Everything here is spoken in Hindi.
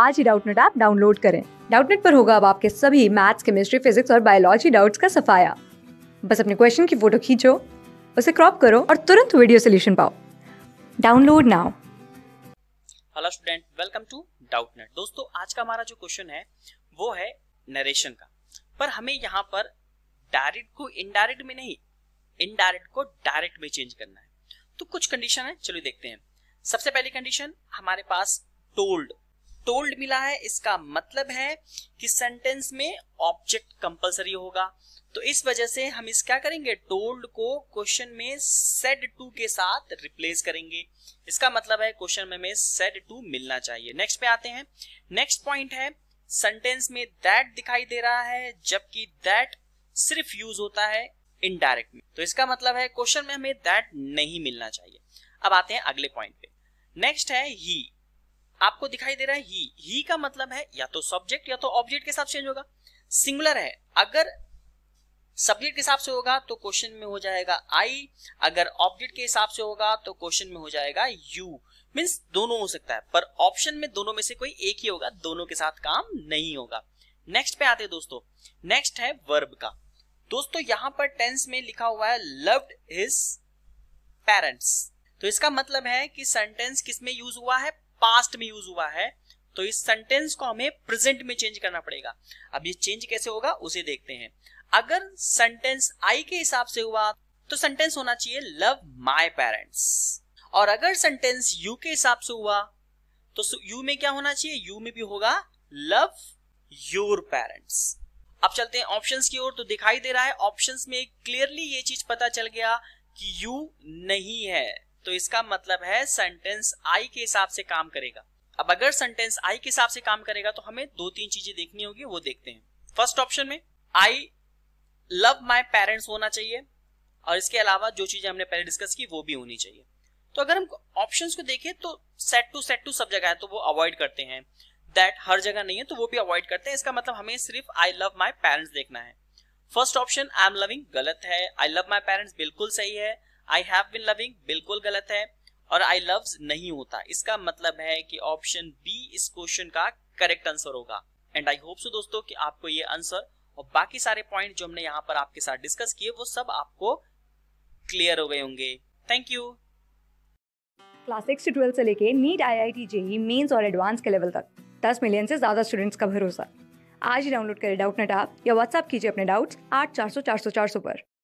आज ही डाउटनेट ऐप डाउनलोड करें डाउटनेट पर होगा अब आपके सभी मैथ्स केमिस्ट्री फिजिक्स और बायोलॉजी डाउट्स का सफाया बस अपने क्वेश्चन की फोटो खींचो उसे क्रॉप करो और तुरंत वीडियो सोल्यूशन पाओ download now hello student welcome to Doubtnut दोस्तों आज का हमारा जो क्वेश्चन है वो है नरेशन का पर हमें यहाँ पर डायरेक्ट को इनडायरेक्ट में नहीं इनडायरेक्ट को डायरेक्ट में चेंज करना है तो कुछ कंडीशन है चलिए देखते हैं सबसे पहली कंडीशन हमारे पास टोल्ड टोल्ड मिला है इसका मतलब है कि सेंटेंस में ऑब्जेक्ट कंपलसरी होगा तो इस वजह से हम इस क्या करेंगे टोल्ड को क्वेश्चन में सेड टू के साथ रिप्लेस करेंगे इसका मतलब है क्वेश्चन में हमें सेड टू मिलना चाहिए नेक्स्ट पे आते हैं नेक्स्ट पॉइंट है सेंटेंस में दैट दिखाई दे रहा है जबकि दैट सिर्फ यूज होता है इनडायरेक्ट में तो इसका मतलब है क्वेश्चन में हमें दैट नहीं मिलना चाहिए अब आते हैं अगले पॉइंट पे नेक्स्ट है ही आपको दिखाई दे रहा है ही ही का मतलब है या तो सब्जेक्ट या तो ऑब्जेक्ट के साथ चेंज होगा सिंगुलर है अगर सब्जेक्ट के हिसाब से होगा तो क्वेश्चन में हो जाएगा आई अगर ऑब्जेक्ट के हिसाब से होगा तो क्वेश्चन में हो जाएगा यू मीन्स दोनों हो सकता है पर ऑप्शन में दोनों में से कोई एक ही होगा दोनों के साथ काम नहीं होगा नेक्स्ट पे आते हैं दोस्तों नेक्स्ट है वर्ब का दोस्तों यहां पर टेंस में लिखा हुआ है लव्ड हिज पेरेंट्स तो इसका मतलब है कि सेंटेंस किसमें यूज हुआ है पास्ट में यूज हुआ है तो इस सेंटेंस को हमें प्रेजेंट में चेंज करना पड़ेगा अब ये चेंज कैसे होगा उसे देखते हैं अगर सेंटेंस आई के हिसाब से हुआ तो सेंटेंस होना चाहिए लव माय पेरेंट्स और अगर सेंटेंस यू के हिसाब से हुआ तो यू में क्या होना चाहिए यू में भी होगा लव योर पेरेंट्स अब चलते हैं ऑप्शंस की ओर तो दिखाई दे रहा है ऑप्शंस में क्लियरली ये चीज पता चल गया कि यू नहीं है तो इसका मतलब है सेंटेंस आई के हिसाब से काम करेगा अब अगर सेंटेंस आई के हिसाब से काम करेगा तो हमें दो तीन चीजें देखनी होगी वो देखते हैं फर्स्ट ऑप्शन में आई लव माई पेरेंट्स होना चाहिए और इसके अलावा जो चीजें हमने पहले डिस्कस की वो भी होनी चाहिए तो अगर हम ऑप्शंस को देखें तो सेट टू सेट टू सब जगह है तो वो अवॉइड करते हैं दैट हर जगह नहीं है तो वो भी अवॉइड करते हैं इसका मतलब हमें सिर्फ आई लव माई पेरेंट्स देखना है first option I am loving गलत है आई लव माई पेरेंट्स बिल्कुल सही है आई हैव बिन लविंग बिल्कुल गलत है और आई लव नहीं होता इसका मतलब है कि ऑप्शन बी इस क्वेश्चन का करेक्ट आंसर होगा एंड आई होप सो दोस्तों कि आपको ये आंसर और बाकी सारे पॉइंट जो हमने यहाँ पर आपके साथ डिस्कस किए वो सब आपको क्लियर हो गए होंगे थैंक यू क्लास सिक्स से ट्वेल्थ से लेके NEET I I T JEE mains और एडवांस के लेवल तक दस मिलियन से ज्यादा स्टूडेंट्स का भरोसा आज ही डाउनलोड करें डाउट नेट आप या व्हाट्सअप कीजिए अपने डाउट्स आठ चार सौ चार सौ चार सौ पर